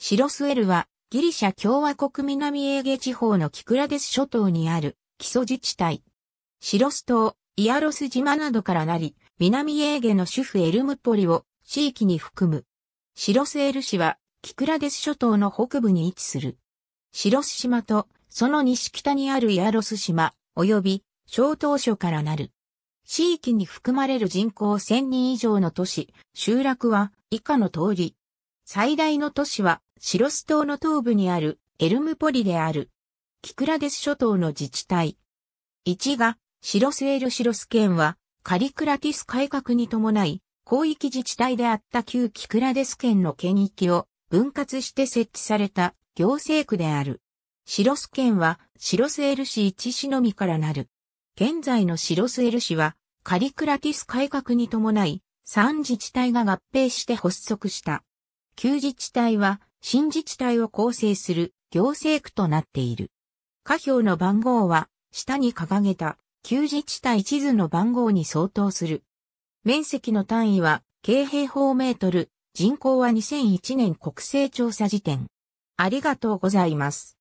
シロスエルはギリシャ共和国南エーゲ地方のキクラデス諸島にある基礎自治体。シロス島、イアロス島などからなり、南エーゲの主婦エルムポリを地域に含む。シロスエル市はキクラデス諸島の北部に位置する。シロス島とその西北にあるイアロス島及び小島所からなる。地域に含まれる人口1000人以上の都市、集落は以下の通り。最大の都市は、シロス島の東部にあるエルムポリである。キクラデス諸島の自治体。1が、シロスエルシロス県は、カリクラティス改革に伴い、広域自治体であった旧キクラデス県の県域を分割して設置された行政区である。シロス県は、シロスエル市一市のみからなる。現在のシロスエル市は、カリクラティス改革に伴い、3自治体が合併して発足した。旧自治体は新自治体を構成する行政区となっている。下表の番号は下に掲げた旧自治体地図の番号に相当する。面積の単位は京平方メートル、人口は2001年国勢調査時点。ありがとうございます。